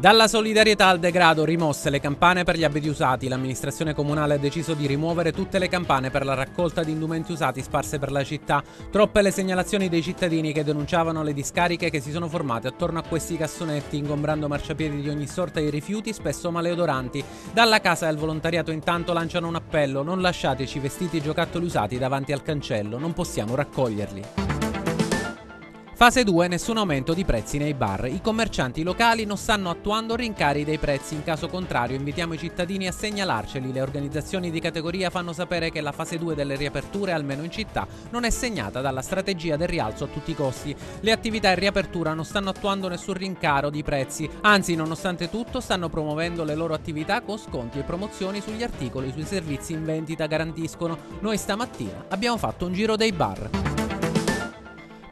Dalla solidarietà al degrado rimosse le campane per gli abiti usati, l'amministrazione comunale ha deciso di rimuovere tutte le campane per la raccolta di indumenti usati sparse per la città. Troppe le segnalazioni dei cittadini che denunciavano le discariche che si sono formate attorno a questi cassonetti, ingombrando marciapiedi di ogni sorta di rifiuti, spesso maleodoranti. Dalla casa del volontariato intanto lanciano un appello, non lasciateci vestiti e giocattoli usati davanti al cancello, non possiamo raccoglierli. Fase 2 nessun aumento di prezzi nei bar. I commercianti locali non stanno attuando rincari dei prezzi, in caso contrario invitiamo i cittadini a segnalarceli. Le organizzazioni di categoria fanno sapere che la fase 2 delle riaperture, almeno in città, non è segnata dalla strategia del rialzo a tutti i costi. Le attività in riapertura non stanno attuando nessun rincaro di prezzi, anzi nonostante tutto stanno promuovendo le loro attività con sconti e promozioni sugli articoli, sui servizi in vendita garantiscono. Noi stamattina abbiamo fatto un giro dei bar.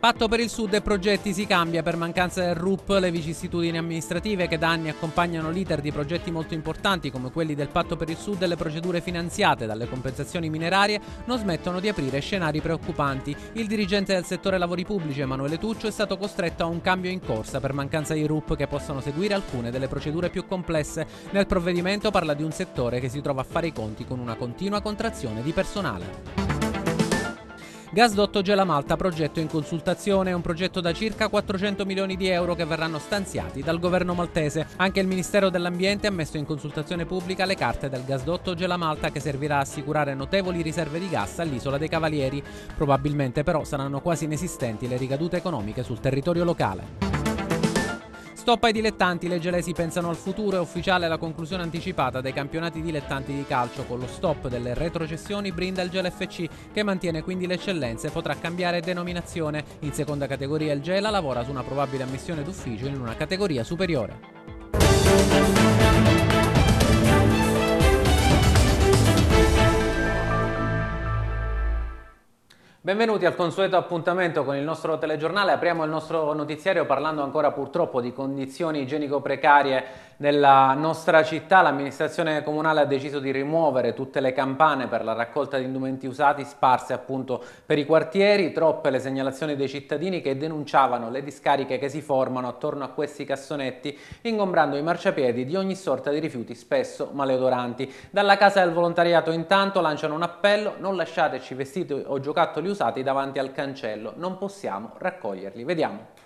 Patto per il Sud e progetti si cambia per mancanza del RUP, le vicissitudini amministrative che da anni accompagnano l'iter di progetti molto importanti come quelli del Patto per il Sud e le procedure finanziate dalle compensazioni minerarie non smettono di aprire scenari preoccupanti. Il dirigente del settore lavori pubblici Emanuele Tuccio è stato costretto a un cambio in corsa per mancanza di RUP che possono seguire alcune delle procedure più complesse. Nel provvedimento parla di un settore che si trova a fare i conti con una continua contrazione di personale. Gasdotto Gela Malta, progetto in consultazione, è un progetto da circa 400 milioni di euro che verranno stanziati dal governo maltese. Anche il Ministero dell'Ambiente ha messo in consultazione pubblica le carte del gasdotto Gela Malta che servirà a assicurare notevoli riserve di gas all'isola dei Cavalieri. Probabilmente però saranno quasi inesistenti le ricadute economiche sul territorio locale. Stop ai dilettanti, le gelesi pensano al futuro, e ufficiale la conclusione anticipata dei campionati dilettanti di calcio con lo stop delle retrocessioni Brinda il Gel FC che mantiene quindi l'eccellenza e potrà cambiare denominazione. In seconda categoria il Gela lavora su una probabile ammissione d'ufficio in una categoria superiore. Benvenuti al consueto appuntamento con il nostro telegiornale. Apriamo il nostro notiziario parlando ancora purtroppo di condizioni igienico precarie nella nostra città. L'amministrazione comunale ha deciso di rimuovere tutte le campane per la raccolta di indumenti usati sparse appunto per i quartieri. Troppe le segnalazioni dei cittadini che denunciavano le discariche che si formano attorno a questi cassonetti, ingombrando i marciapiedi di ogni sorta di rifiuti, spesso maleodoranti. Dalla Casa del Volontariato intanto lanciano un appello: non lasciateci vestiti o giocattoli usati usati davanti al cancello, non possiamo raccoglierli. Vediamo.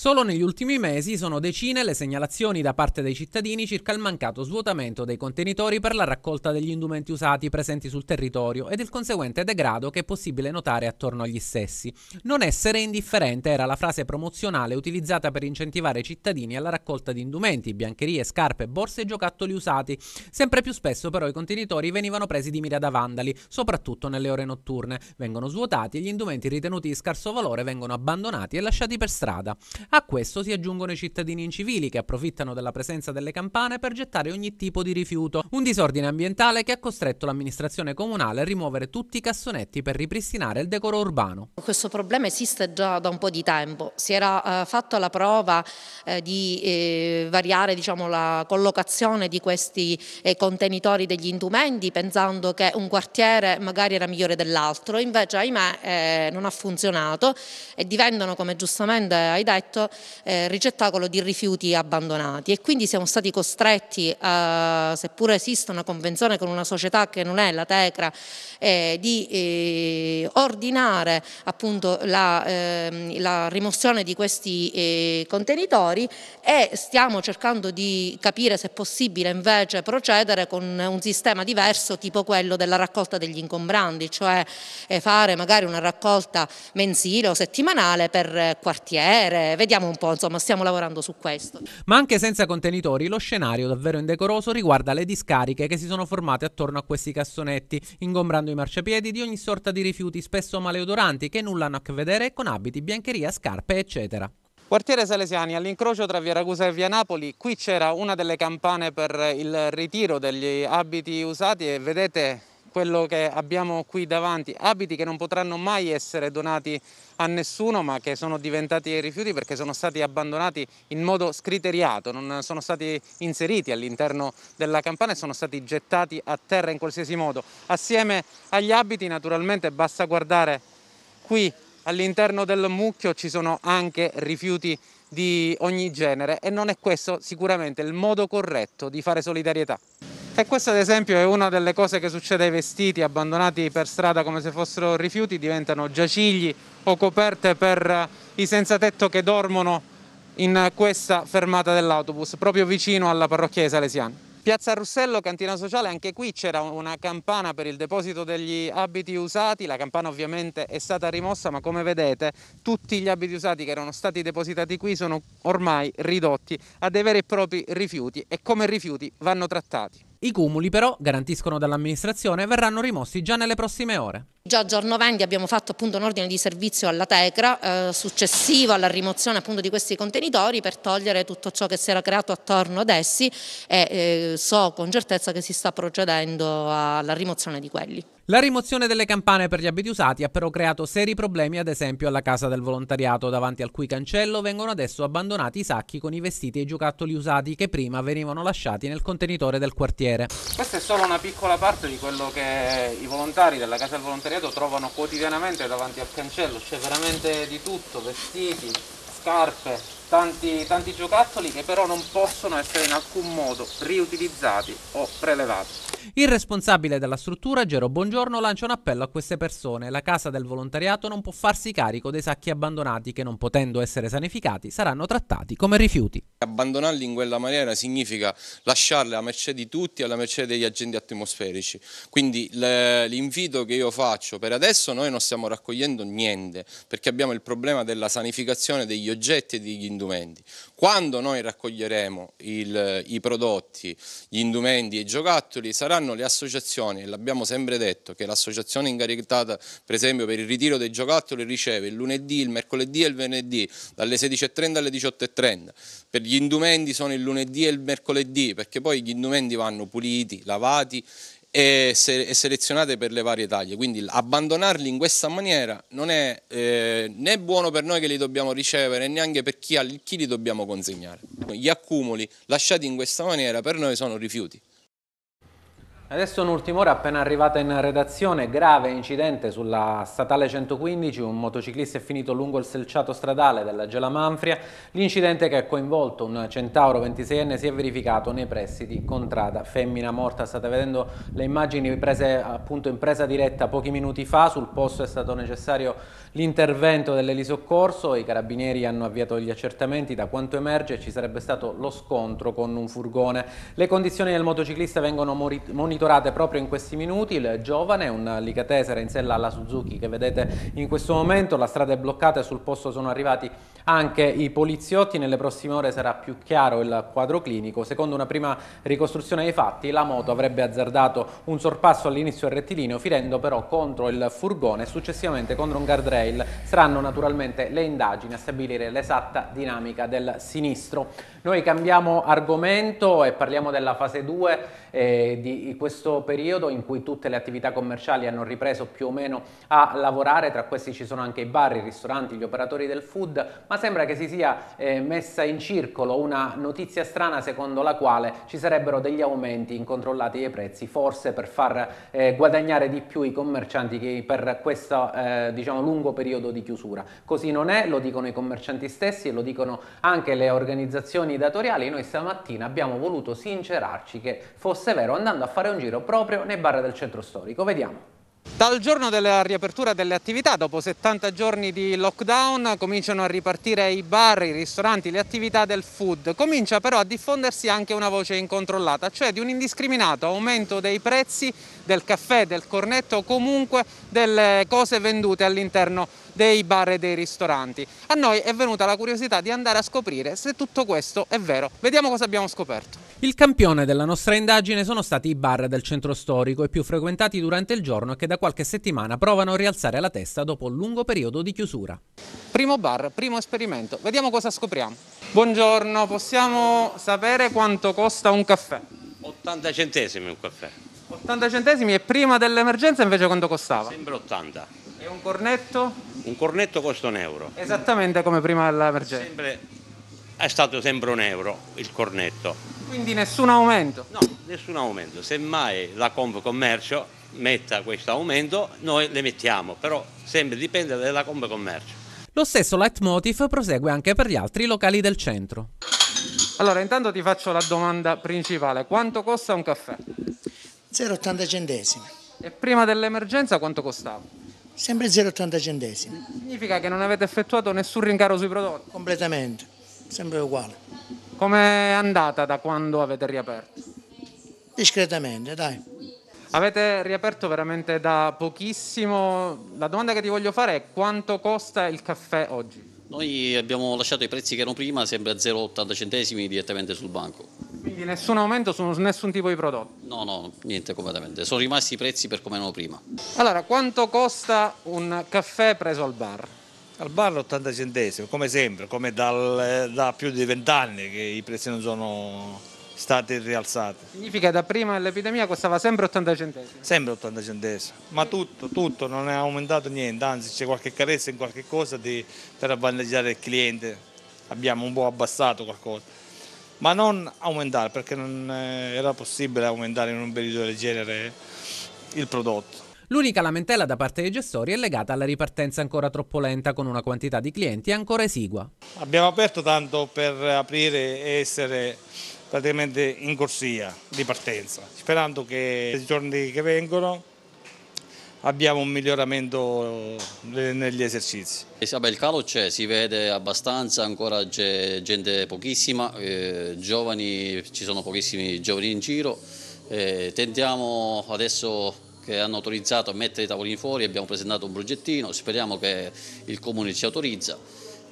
Solo negli ultimi mesi sono decine le segnalazioni da parte dei cittadini circa il mancato svuotamento dei contenitori per la raccolta degli indumenti usati presenti sul territorio ed il conseguente degrado che è possibile notare attorno agli stessi. Non essere indifferente era la frase promozionale utilizzata per incentivare i cittadini alla raccolta di indumenti, biancherie, scarpe, borse e giocattoli usati. Sempre più spesso però i contenitori venivano presi di mira da vandali, soprattutto nelle ore notturne. Vengono svuotati e gli indumenti ritenuti di scarso valore vengono abbandonati e lasciati per strada. A questo si aggiungono i cittadini incivili che approfittano della presenza delle campane per gettare ogni tipo di rifiuto, un disordine ambientale che ha costretto l'amministrazione comunale a rimuovere tutti i cassonetti per ripristinare il decoro urbano. Questo problema esiste già da un po' di tempo, si era eh, fatta la prova eh, di eh, variare diciamo, la collocazione di questi eh, contenitori degli indumenti pensando che un quartiere magari era migliore dell'altro, invece ahimè eh, non ha funzionato e diventano come giustamente hai detto completo eh, ricettacolo di rifiuti abbandonati e quindi siamo stati costretti, a, seppure esista una convenzione con una società che non è la Tecra, eh, di eh, ordinare appunto la, ehm, la, rimozione di questi eh, contenitori e stiamo cercando di capire se è possibile invece procedere con un sistema diverso tipo quello della raccolta degli ingombranti, cioè eh, fare magari una raccolta mensile o settimanale per quartiere, vediamo un po', insomma, stiamo lavorando su questo. Ma anche senza contenitori, lo scenario davvero indecoroso riguarda le discariche che si sono formate attorno a questi cassonetti, ingombrando i marciapiedi di ogni sorta di rifiuti, spesso maleodoranti, che nulla hanno a che vedere con abiti, biancheria, scarpe, eccetera. Quartiere Salesiani, all'incrocio tra Via Ragusa e Via Napoli, qui c'era una delle campane per il ritiro degli abiti usati e vedete quello che abbiamo qui davanti, abiti che non potranno mai essere donati a nessuno ma che sono diventati rifiuti perché sono stati abbandonati in modo scriteriato, non sono stati inseriti all'interno della campana e sono stati gettati a terra in qualsiasi modo. Assieme agli abiti naturalmente basta guardare qui all'interno del mucchio ci sono anche rifiuti di ogni genere e non è questo sicuramente il modo corretto di fare solidarietà. E questo ad esempio è una delle cose che succede ai vestiti abbandonati per strada come se fossero rifiuti, diventano giacigli o coperte per i senza tetto che dormono in questa fermata dell'autobus, proprio vicino alla parrocchia di Salesiano. Piazza Russello, cantina sociale, anche qui c'era una campana per il deposito degli abiti usati, la campana ovviamente è stata rimossa ma come vedete tutti gli abiti usati che erano stati depositati qui sono ormai ridotti a dei veri e propri rifiuti e come rifiuti vanno trattati. I cumuli però, garantiscono dall'amministrazione, verranno rimossi già nelle prossime ore. Già giorno 20 abbiamo fatto appunto un ordine di servizio alla Tecra eh, successivo alla rimozione appunto di questi contenitori per togliere tutto ciò che si era creato attorno ad essi e eh, so con certezza che si sta procedendo alla rimozione di quelli. La rimozione delle campane per gli abiti usati ha però creato seri problemi ad esempio alla casa del volontariato, davanti al cui cancello vengono adesso abbandonati i sacchi con i vestiti e i giocattoli usati che prima venivano lasciati nel contenitore del quartiere. Questa è solo una piccola parte di quello che i volontari della casa del volontariato trovano quotidianamente davanti al cancello, c'è veramente di tutto, vestiti, scarpe, tanti, tanti giocattoli che però non possono essere in alcun modo riutilizzati o prelevati. Il responsabile della struttura, Gero Buongiorno, lancia un appello a queste persone. La casa del volontariato non può farsi carico dei sacchi abbandonati che, non potendo essere sanificati, saranno trattati come rifiuti. Abbandonarli in quella maniera significa lasciarli alla mercé di tutti, e alla mercé degli agenti atmosferici. Quindi l'invito che io faccio, per adesso noi non stiamo raccogliendo niente, perché abbiamo il problema della sanificazione degli oggetti e degli individui indumenti. Quando noi raccoglieremo il, i prodotti, gli indumenti e i giocattoli, saranno le associazioni, l'abbiamo sempre detto, che l'associazione incaricata per esempio per il ritiro dei giocattoli riceve il lunedì, il mercoledì e il venerdì, dalle 16.30 alle 18.30. Per gli indumenti sono il lunedì e il mercoledì, perché poi gli indumenti vanno puliti, lavati e, se- e, selezionate per le varie taglie. Quindi abbandonarli in questa maniera non è eh, né buono per noi che li dobbiamo ricevere, neanche per chi, chi li dobbiamo consegnare. Gli accumuli lasciati in questa maniera per noi sono rifiuti. Adesso un'ultima ora appena arrivata in redazione, grave incidente sulla statale 115, un motociclista è finito lungo il selciato stradale della Gela Manfria, l'incidente che ha coinvolto un centauro 26enne si è verificato nei pressi di Contrada, femmina morta, state vedendo le immagini prese appunto in presa diretta pochi minuti fa, sul posto è stato necessario l'intervento dell'elisoccorso, i carabinieri hanno avviato gli accertamenti, da quanto emerge ci sarebbe stato lo scontro con un furgone. Le condizioni del motociclista vengono monitorate proprio in questi minuti, il giovane, un licatese, era in sella alla Suzuki che vedete in questo momento, la strada è bloccata e sul posto sono arrivati anche i poliziotti, nelle prossime ore sarà più chiaro il quadro clinico, secondo una prima ricostruzione dei fatti la moto avrebbe azzardato un sorpasso all'inizio del rettilineo, finendo però contro il furgone e successivamente contro un guardrail Retail saranno naturalmente le indagini a stabilire l'esatta dinamica del sinistro. Noi cambiamo argomento e parliamo della fase 2 eh, di questo periodo in cui tutte le attività commerciali hanno ripreso più o meno a lavorare, tra questi ci sono anche i bar, i ristoranti, gli operatori del food, ma sembra che si sia eh, messa in circolo una notizia strana secondo la quale ci sarebbero degli aumenti incontrollati dei prezzi, forse per far eh, guadagnare di più i commercianti che per questo eh, diciamo, lungo periodo di chiusura. Così non è, lo dicono i commercianti stessi e lo dicono anche le organizzazioni datoriali. Noi stamattina abbiamo voluto sincerarci che fosse Severo andando a fare un giro proprio nei bar del centro storico. Vediamo. Dal giorno della riapertura delle attività, dopo 70 giorni di lockdown, cominciano a ripartire i bar, i ristoranti, le attività del food. Comincia però a diffondersi anche una voce incontrollata, cioè di un indiscriminato aumento dei prezzi del caffè, del cornetto, o comunque delle cose vendute all'interno dei bar e dei ristoranti. A noi è venuta la curiosità di andare a scoprire se tutto questo è vero. Vediamo cosa abbiamo scoperto. Il campione della nostra indagine sono stati i bar del centro storico e più frequentati durante il giorno che da qualche settimana provano a rialzare la testa dopo un lungo periodo di chiusura. Primo bar, primo esperimento, vediamo cosa scopriamo. Buongiorno, possiamo sapere quanto costa un caffè? 80 centesimi un caffè. 80 centesimi e prima dell'emergenza invece quanto costava? Sembra 80. E un cornetto? Un cornetto costa un euro. Esattamente come prima dell'emergenza. Sempre, è stato sempre un euro il cornetto. Quindi nessun aumento? No, nessun aumento. Semmai la Commercio metta questo aumento, noi le mettiamo, però sempre dipende dalla Commercio. Lo stesso leitmotiv prosegue anche per gli altri locali del centro. Allora, intanto ti faccio la domanda principale. Quanto costa un caffè? 0,80 centesimi. E prima dell'emergenza quanto costava? sempre 0,80 centesimi. Significa che non avete effettuato nessun rincaro sui prodotti? Completamente, sempre uguale. Come è andata da quando avete riaperto? Discretamente, dai. Avete riaperto veramente da pochissimo. La domanda che ti voglio fare è quanto costa il caffè oggi? Noi abbiamo lasciato i prezzi che erano prima, sempre a 0,80 centesimi direttamente sul banco. Quindi nessun aumento su nessun tipo di prodotto? No, no, niente completamente. Sono rimasti i prezzi per come erano prima. Allora, quanto costa un caffè preso al bar? Al bar 80 centesimi, come sempre, come dal, da più di vent'anni che i prezzi non sono stati rialzati. Significa che da prima dell'epidemia costava sempre 80 centesimi? Sempre 80 centesimi, ma tutto, tutto, non è aumentato niente, anzi c'è qualche carezza in qualche cosa di, per avvantaggiare il cliente, abbiamo un po' abbassato qualcosa ma non aumentare perché non eh, era possibile aumentare in un periodo del genere il prodotto. L'unica lamentela da parte dei gestori è legata alla ripartenza ancora troppo lenta con una quantità di clienti ancora esigua. Abbiamo aperto tanto per aprire e essere praticamente in corsia di partenza, sperando che nei giorni che vengono abbiamo un miglioramento eh, negli esercizi. il calo c'è, si vede abbastanza, ancora c'è gente pochissima, eh, giovani, ci sono pochissimi giovani in giro. Eh, tentiamo adesso che hanno autorizzato a mettere i tavolini fuori, abbiamo presentato un progettino, speriamo che il comune ci autorizza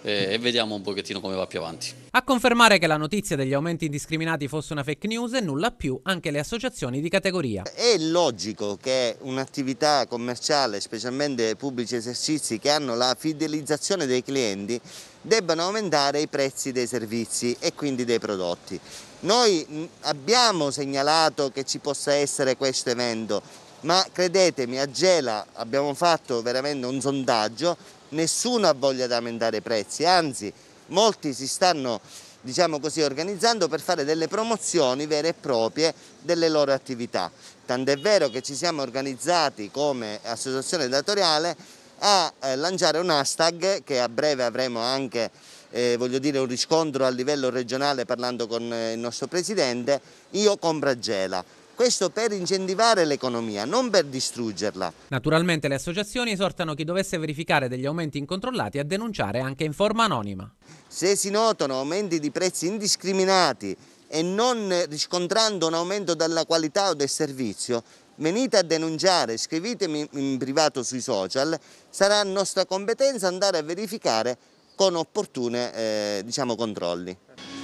e vediamo un pochettino come va più avanti. A confermare che la notizia degli aumenti indiscriminati fosse una fake news e nulla più anche le associazioni di categoria. È logico che un'attività commerciale, specialmente pubblici esercizi che hanno la fidelizzazione dei clienti, debbano aumentare i prezzi dei servizi e quindi dei prodotti. Noi mm, abbiamo segnalato che ci possa essere questo evento, ma credetemi, a Gela abbiamo fatto veramente un sondaggio nessuno ha voglia di aumentare i prezzi, anzi molti si stanno diciamo così, organizzando per fare delle promozioni vere e proprie delle loro attività. Tant'è vero che ci siamo organizzati come associazione datoriale a eh, lanciare un hashtag che a breve avremo anche eh, voglio dire, un riscontro a livello regionale parlando con eh, il nostro presidente, io compra Gela. Questo per incentivare l'economia, non per distruggerla. Naturalmente le associazioni esortano chi dovesse verificare degli aumenti incontrollati a denunciare anche in forma anonima. Se si notano aumenti di prezzi indiscriminati e non riscontrando un aumento della qualità o del servizio, venite a denunciare, scrivetemi in privato sui social, sarà nostra competenza andare a verificare con opportune eh, diciamo, controlli.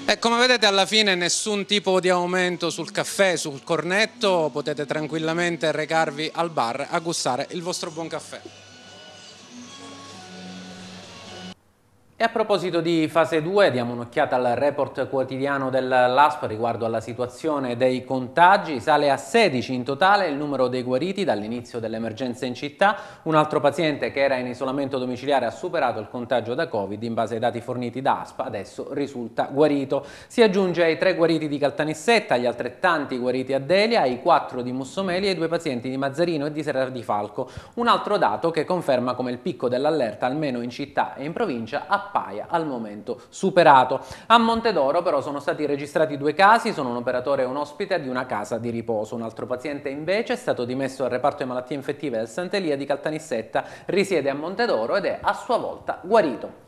E come vedete alla fine nessun tipo di aumento sul caffè, sul cornetto, potete tranquillamente recarvi al bar a gustare il vostro buon caffè. E a proposito di fase 2, diamo un'occhiata al report quotidiano dell'ASP riguardo alla situazione dei contagi. Sale a 16 in totale il numero dei guariti dall'inizio dell'emergenza in città. Un altro paziente che era in isolamento domiciliare ha superato il contagio da Covid. In base ai dati forniti da ASP adesso risulta guarito. Si aggiunge ai tre guariti di Caltanissetta, agli altrettanti guariti a Delia, ai quattro di Mussomeli e ai due pazienti di Mazzarino e di Serra di Falco. Un altro dato che conferma come il picco dell'allerta, almeno in città e in provincia, ha appaia al momento superato. A Montedoro però sono stati registrati due casi, sono un operatore e un ospite di una casa di riposo. Un altro paziente invece è stato dimesso al reparto di malattie infettive del Sant'Elia di Caltanissetta, risiede a Montedoro ed è a sua volta guarito.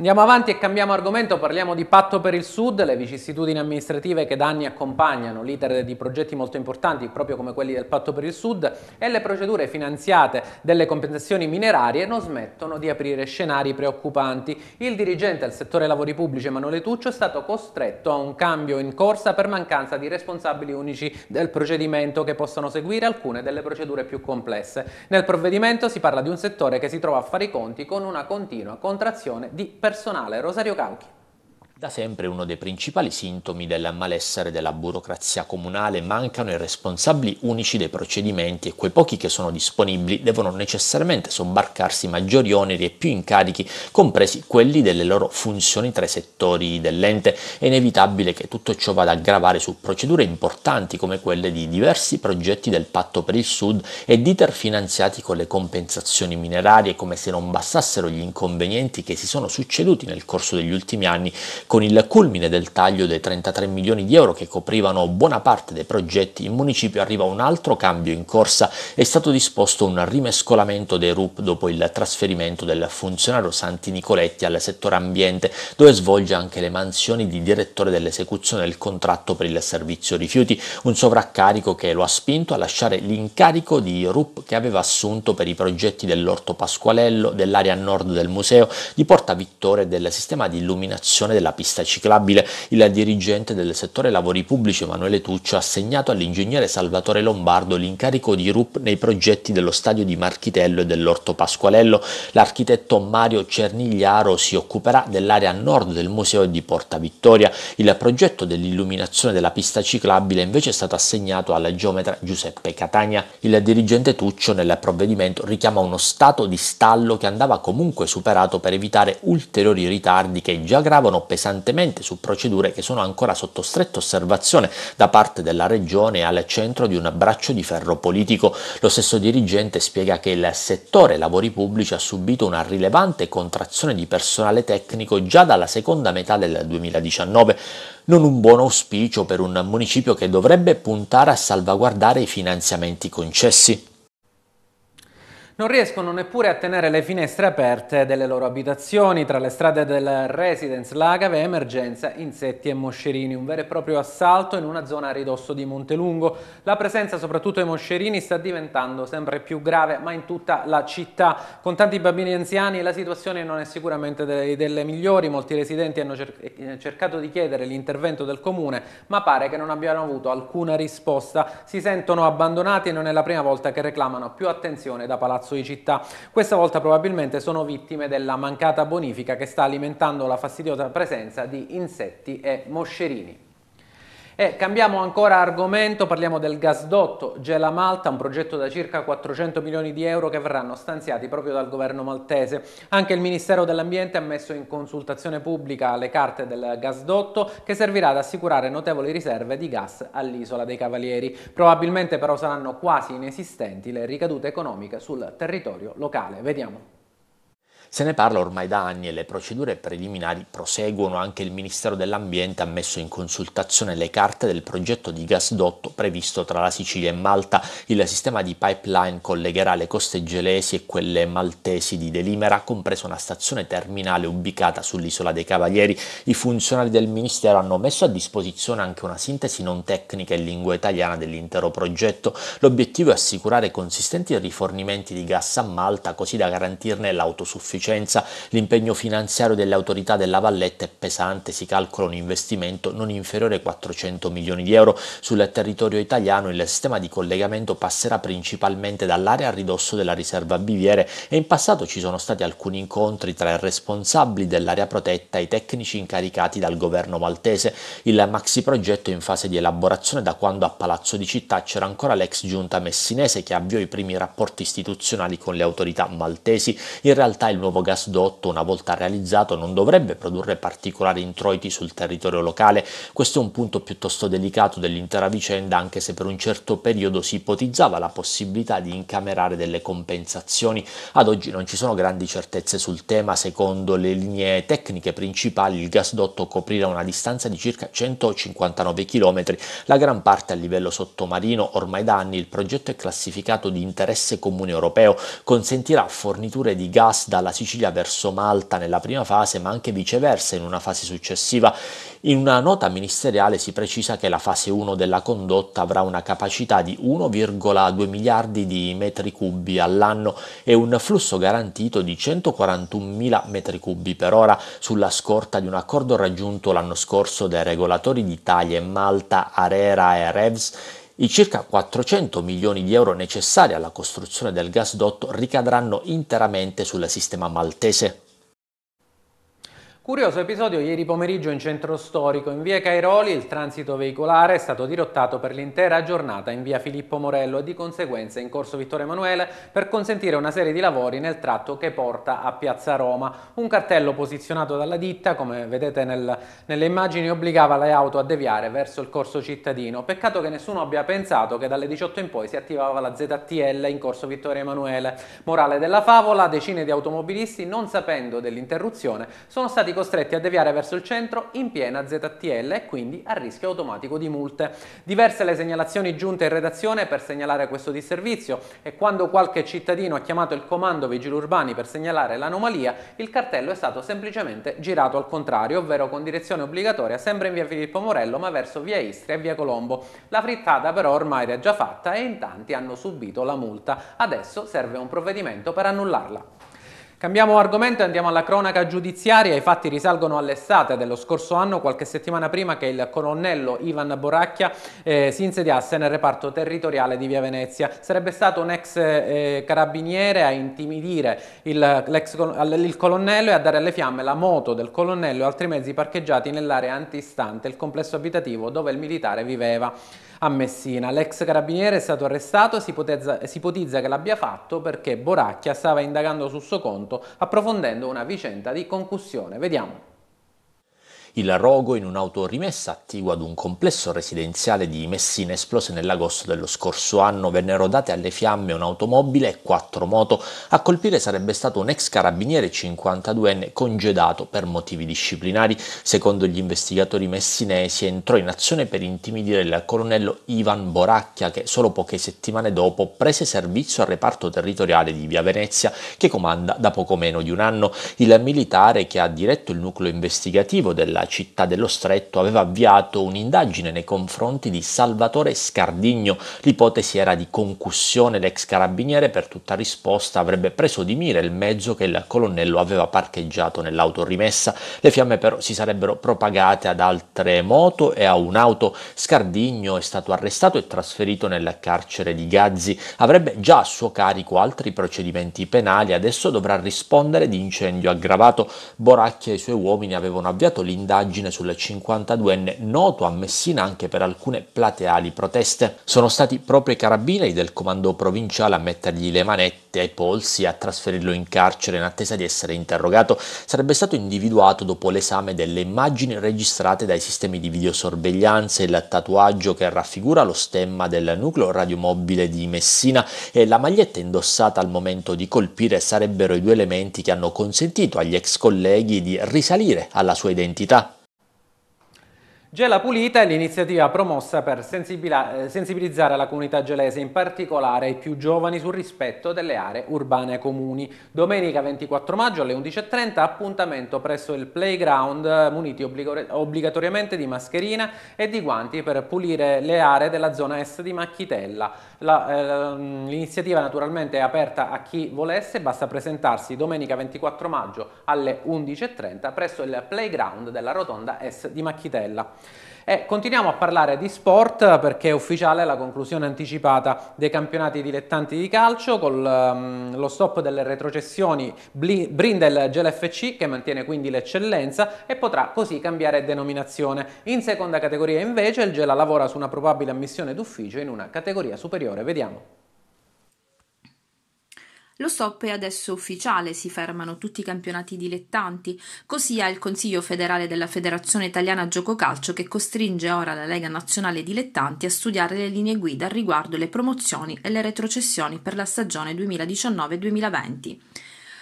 Andiamo avanti e cambiamo argomento, parliamo di patto per il Sud, le vicissitudini amministrative che da anni accompagnano l'iter di progetti molto importanti, proprio come quelli del patto per il Sud, e le procedure finanziate delle compensazioni minerarie non smettono di aprire scenari preoccupanti. Il dirigente del settore lavori pubblici Emanuele Tuccio è stato costretto a un cambio in corsa per mancanza di responsabili unici del procedimento che possano seguire alcune delle procedure più complesse. Nel provvedimento si parla di un settore che si trova a fare i conti con una continua contrazione di personale personale, Rosario Cauchi. Da sempre uno dei principali sintomi del malessere della burocrazia comunale mancano i responsabili unici dei procedimenti e quei pochi che sono disponibili devono necessariamente sobbarcarsi maggiori oneri e più incarichi, compresi quelli delle loro funzioni tra i settori dell'ente. È inevitabile che tutto ciò vada a gravare su procedure importanti come quelle di diversi progetti del Patto per il Sud e di d'iter finanziati con le compensazioni minerarie, come se non bastassero gli inconvenienti che si sono succeduti nel corso degli ultimi anni con il culmine del taglio dei 33 milioni di euro che coprivano buona parte dei progetti in municipio arriva un altro cambio in corsa, è stato disposto un rimescolamento dei RUP dopo il trasferimento del funzionario Santi Nicoletti al settore ambiente, dove svolge anche le mansioni di direttore dell'esecuzione del contratto per il servizio rifiuti, un sovraccarico che lo ha spinto a lasciare l'incarico di RUP che aveva assunto per i progetti dell'Orto Pasqualello, dell'area nord del museo, di Porta Vittore e del sistema di illuminazione della pista ciclabile. Il dirigente del settore lavori pubblici Emanuele Tuccio ha assegnato all'ingegnere Salvatore Lombardo l'incarico di RUP nei progetti dello stadio di Marchitello e dell'Orto Pasqualello. L'architetto Mario Cernigliaro si occuperà dell'area nord del museo di Porta Vittoria. Il progetto dell'illuminazione della pista ciclabile invece è stato assegnato al geometra Giuseppe Catania. Il dirigente Tuccio nel provvedimento richiama uno stato di stallo che andava comunque superato per evitare ulteriori ritardi che già gravano pesantemente pesantemente su procedure che sono ancora sotto stretta osservazione da parte della regione al centro di un braccio di ferro politico. Lo stesso dirigente spiega che il settore lavori pubblici ha subito una rilevante contrazione di personale tecnico già dalla seconda metà del 2019 non un buon auspicio per un municipio che dovrebbe puntare a salvaguardare i finanziamenti concessi non riescono neppure a tenere le finestre aperte delle loro abitazioni. Tra le strade del Residence Lagave emergenza insetti e moscerini, un vero e proprio assalto in una zona a ridosso di Montelungo. La presenza soprattutto dei moscerini sta diventando sempre più grave, ma in tutta la città. Con tanti bambini anziani la situazione non è sicuramente delle, delle migliori, molti residenti hanno cer eh, cercato di chiedere l'intervento del comune, ma pare che non abbiano avuto alcuna risposta. Si sentono abbandonati e non è la prima volta che reclamano più attenzione da Palazzo palazzo di città. Questa volta probabilmente sono vittime della mancata bonifica che sta alimentando la fastidiosa presenza di insetti e moscerini. E cambiamo ancora argomento, parliamo del gasdotto Gela Malta, un progetto da circa 400 milioni di euro che verranno stanziati proprio dal governo maltese. Anche il Ministero dell'Ambiente ha messo in consultazione pubblica le carte del gasdotto che servirà ad assicurare notevoli riserve di gas all'isola dei Cavalieri. Probabilmente però saranno quasi inesistenti le ricadute economiche sul territorio locale. Vediamo. Se ne parla ormai da anni e le procedure preliminari proseguono, anche il Ministero dell'Ambiente ha messo in consultazione le carte del progetto di gasdotto previsto tra la Sicilia e Malta. Il sistema di pipeline collegherà le coste gelesi e quelle maltesi di Delimera, compresa una stazione terminale ubicata sull'isola dei Cavalieri. I funzionari del Ministero hanno messo a disposizione anche una sintesi non tecnica in lingua italiana dell'intero progetto. L'obiettivo è assicurare consistenti rifornimenti di gas a Malta così da garantirne l'autosufficienza insufficienza, l'impegno finanziario delle autorità della Valletta è pesante, si calcola un investimento non inferiore ai 400 milioni di euro. Sul territorio italiano il sistema di collegamento passerà principalmente dall'area a ridosso della riserva Biviere e in passato ci sono stati alcuni incontri tra i responsabili dell'area protetta e i tecnici incaricati dal governo maltese. Il maxi progetto è in fase di elaborazione da quando a Palazzo di Città c'era ancora l'ex giunta messinese che avviò i primi rapporti istituzionali con le autorità maltesi. In realtà il nuovo nuovo gasdotto, una volta realizzato, non dovrebbe produrre particolari introiti sul territorio locale. Questo è un punto piuttosto delicato dell'intera vicenda, anche se per un certo periodo si ipotizzava la possibilità di incamerare delle compensazioni. Ad oggi non ci sono grandi certezze sul tema, secondo le linee tecniche principali il gasdotto coprirà una distanza di circa 159 km, la gran parte a livello sottomarino. Ormai da anni il progetto è classificato di interesse comune europeo, consentirà forniture di gas dalla Sicilia verso Malta nella prima fase, ma anche viceversa in una fase successiva. In una nota ministeriale si precisa che la fase 1 della condotta avrà una capacità di 1,2 miliardi di metri cubi all'anno e un flusso garantito di 141 mila metri cubi per ora sulla scorta di un accordo raggiunto l'anno scorso dai regolatori di Italia e Malta, Arera e Revs i circa 400 milioni di euro necessari alla costruzione del gasdotto ricadranno interamente sul sistema maltese. Curioso episodio ieri pomeriggio in centro storico, in via Cairoli il transito veicolare è stato dirottato per l'intera giornata in via Filippo Morello e di conseguenza in corso Vittorio Emanuele per consentire una serie di lavori nel tratto che porta a Piazza Roma. Un cartello posizionato dalla ditta, come vedete nel, nelle immagini, obbligava le auto a deviare verso il corso cittadino. Peccato che nessuno abbia pensato che dalle 18 in poi si attivava la ZTL in corso Vittorio Emanuele. Morale della favola, decine di automobilisti non sapendo dell'interruzione sono stati costretti a deviare verso il centro in piena ZTL e quindi a rischio automatico di multe. Diverse le segnalazioni giunte in redazione per segnalare questo disservizio e quando qualche cittadino ha chiamato il comando vigili urbani per segnalare l'anomalia, il cartello è stato semplicemente girato al contrario, ovvero con direzione obbligatoria sempre in via Filippo Morello ma verso via Istria e via Colombo. La frittata però ormai era già fatta e in tanti hanno subito la multa. Adesso serve un provvedimento per annullarla. Cambiamo argomento e andiamo alla cronaca giudiziaria. I fatti risalgono all'estate dello scorso anno, qualche settimana prima che il colonnello Ivan Boracchia eh, si insediasse nel reparto territoriale di Via Venezia. Sarebbe stato un ex eh, carabiniere a intimidire il, ex, il, colonnello e a dare alle fiamme la moto del colonnello e altri mezzi parcheggiati nell'area antistante il complesso abitativo dove il militare viveva a Messina. L'ex carabiniere è stato arrestato e si ipotizza, si ipotizza che l'abbia fatto perché Boracchia stava indagando sul suo conto approfondendo una vicenda di concussione. Vediamo. Il rogo in un'autorimessa attigua ad un complesso residenziale di Messina esplose nell'agosto dello scorso anno. Vennero date alle fiamme un'automobile e quattro moto. A colpire sarebbe stato un ex carabiniere 52enne congedato per motivi disciplinari. Secondo gli investigatori messinesi entrò in azione per intimidire il colonnello Ivan Boracchia che solo poche settimane dopo prese servizio al reparto territoriale di Via Venezia che comanda da poco meno di un anno. Il militare che ha diretto il nucleo investigativo della della città dello Stretto aveva avviato un'indagine nei confronti di Salvatore Scardigno. L'ipotesi era di concussione, l'ex carabiniere per tutta risposta avrebbe preso di mira il mezzo che il colonnello aveva parcheggiato nell'autorimessa. Le fiamme però si sarebbero propagate ad altre moto e a un'auto. Scardigno è stato arrestato e trasferito nel carcere di Gazzi. Avrebbe già a suo carico altri procedimenti penali, adesso dovrà rispondere di incendio aggravato. Boracchia e i suoi uomini avevano avviato l'indagine indagine sul 52enne noto a Messina anche per alcune plateali proteste. Sono stati proprio i carabinieri del comando provinciale a mettergli le manette mette ai polsi a trasferirlo in carcere in attesa di essere interrogato, sarebbe stato individuato dopo l'esame delle immagini registrate dai sistemi di videosorveglianza, il tatuaggio che raffigura lo stemma del nucleo radiomobile di Messina e la maglietta indossata al momento di colpire sarebbero i due elementi che hanno consentito agli ex colleghi di risalire alla sua identità. Gela Pulita è l'iniziativa promossa per eh, sensibilizzare la comunità gelese, in particolare i più giovani, sul rispetto delle aree urbane comuni. Domenica 24 maggio alle 11.30 appuntamento presso il playground, eh, muniti obbligatoriamente di mascherina e di guanti per pulire le aree della zona est di Macchitella. Ehm, l'iniziativa eh, naturalmente è aperta a chi volesse, basta presentarsi domenica 24 maggio alle 11.30 presso il playground della rotonda est di Macchitella. E continuiamo a parlare di sport perché è ufficiale la conclusione anticipata dei campionati dilettanti di calcio con um, ehm, lo stop delle retrocessioni Bli Brindel GLFC che mantiene quindi l'eccellenza e potrà così cambiare denominazione. In seconda categoria invece il Gela lavora su una probabile ammissione d'ufficio in una categoria superiore. Vediamo. Lo stop è adesso ufficiale, si fermano tutti i campionati dilettanti, così ha il Consiglio federale della Federazione Italiana Gioco Calcio che costringe ora la Lega Nazionale Dilettanti a studiare le linee guida riguardo le promozioni e le retrocessioni per la stagione 2019-2020.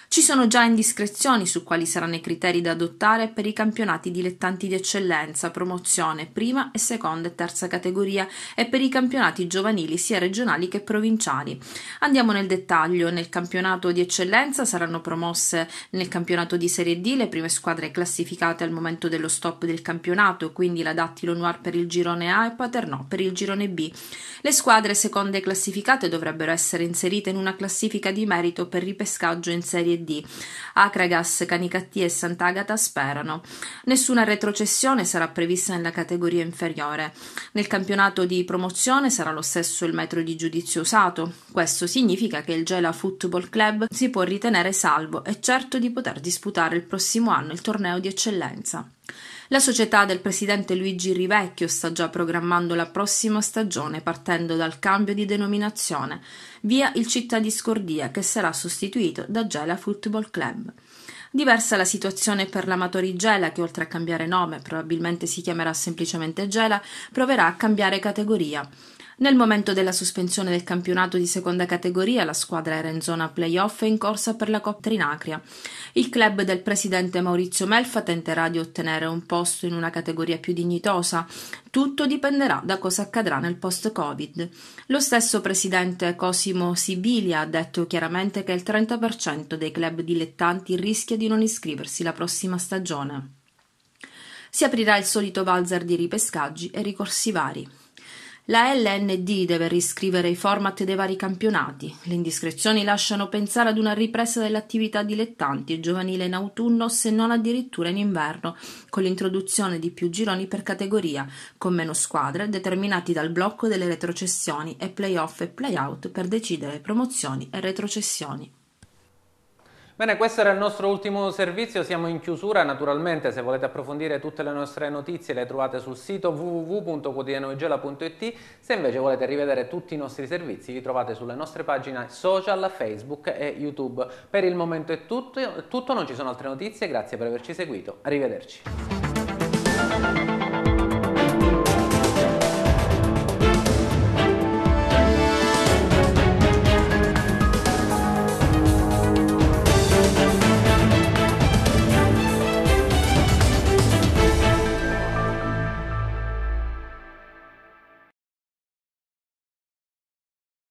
Ci sono già indiscrezioni su quali saranno i criteri da adottare per i campionati dilettanti di eccellenza, promozione, prima e seconda e terza categoria e per i campionati giovanili sia regionali che provinciali. Andiamo nel dettaglio. Nel campionato di eccellenza saranno promosse nel campionato di Serie D le prime squadre classificate al momento dello stop del campionato, quindi la Dattilo Noir per il girone A e Paternò per il girone B. Le squadre seconde classificate dovrebbero essere inserite in una classifica di merito per ripescaggio in Serie Serie D. Acragas, Canicattì e Sant'Agata sperano. Nessuna retrocessione sarà prevista nella categoria inferiore. Nel campionato di promozione sarà lo stesso il metro di giudizio usato. Questo significa che il Gela Football Club si può ritenere salvo e certo di poter disputare il prossimo anno il torneo di eccellenza. La società del presidente Luigi Rivecchio sta già programmando la prossima stagione partendo dal cambio di denominazione, via il Città di Scordia che sarà sostituito da Gela Football Club. Diversa la situazione per l'amatori Gela che oltre a cambiare nome, probabilmente si chiamerà semplicemente Gela, proverà a cambiare categoria. Nel momento della sospensione del campionato di seconda categoria, la squadra era in zona playoff e in corsa per la Coppa Trinacria. Il club del presidente Maurizio Melfa tenterà di ottenere un posto in una categoria più dignitosa, tutto dipenderà da cosa accadrà nel post-Covid. Lo stesso presidente Cosimo Sibilia ha detto chiaramente che il 30% dei club dilettanti rischia di non iscriversi la prossima stagione. Si aprirà il solito valzer di ripescaggi e ricorsi vari. La LND deve riscrivere i format dei vari campionati. Le indiscrezioni lasciano pensare ad una ripresa dell'attività dilettanti e giovanile in autunno, se non addirittura in inverno, con l'introduzione di più gironi per categoria, con meno squadre, determinati dal blocco delle retrocessioni e playoff e playout per decidere promozioni e retrocessioni. Bene, questo era il nostro ultimo servizio, siamo in chiusura, naturalmente se volete approfondire tutte le nostre notizie le trovate sul sito www.quotidianoigela.it, se invece volete rivedere tutti i nostri servizi li trovate sulle nostre pagine social, Facebook e YouTube. Per il momento è tutto, tutto non ci sono altre notizie, grazie per averci seguito, arrivederci.